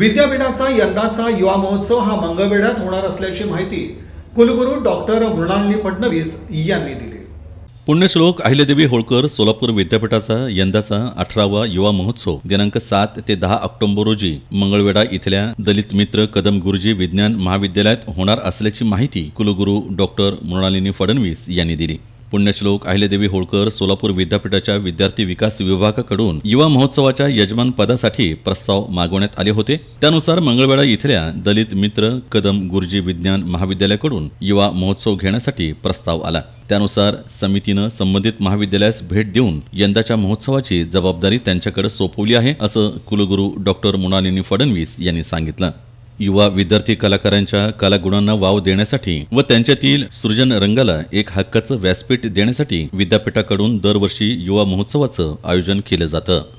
विद्यापीठाचा यंदाचा युवा महोत्सव हा मंगळवेढ्यात होणार असल्याची माहिती कुलगुरू डॉक्टर मृणालिनी फडणवीस यांनी दिली पुण्यश्लोक अहिल्यादेवी होळकर सोलापूर विद्यापीठाचा यंदाचा अठरावा युवा महोत्सव दिनांक सात ते दहा ऑक्टोबर रोजी मंगळवेढा इथल्या दलित मित्र कदम गुरुजी विज्ञान महाविद्यालयात होणार असल्याची माहिती कुलगुरू डॉक्टर मृणालिनी फडणवीस यांनी दिली पुण्यश्लोक अहिलेदेवी होळकर सोलापूर विद्यापीठाच्या विद्यार्थी विकास विभागाकडून युवा महोत्सवाच्या यजमान पदासाठी प्रस्ताव मागवण्यात आले होते त्यानुसार मंगळवेढा इथल्या दलित मित्र कदम गुरुजी विज्ञान महाविद्यालयाकडून युवा महोत्सव घेण्यासाठी प्रस्ताव आला त्यानुसार समितीनं संबंधित महाविद्यालयास भेट देऊन यंदाच्या महोत्सवाची जबाबदारी त्यांच्याकडे सोपवली आहे असं कुलगुरू डॉक्टर मृणालिनी फडणवीस यांनी सांगितलं युवा विद्यार्थी कलाकारांच्या कलागुणांना वाव देण्यासाठी व त्यांच्यातील सृजन रंगाला एक हक्काचं व्यासपीठ देण्यासाठी विद्यापीठाकडून दरवर्षी युवा महोत्सवाचं आयोजन केलं जातं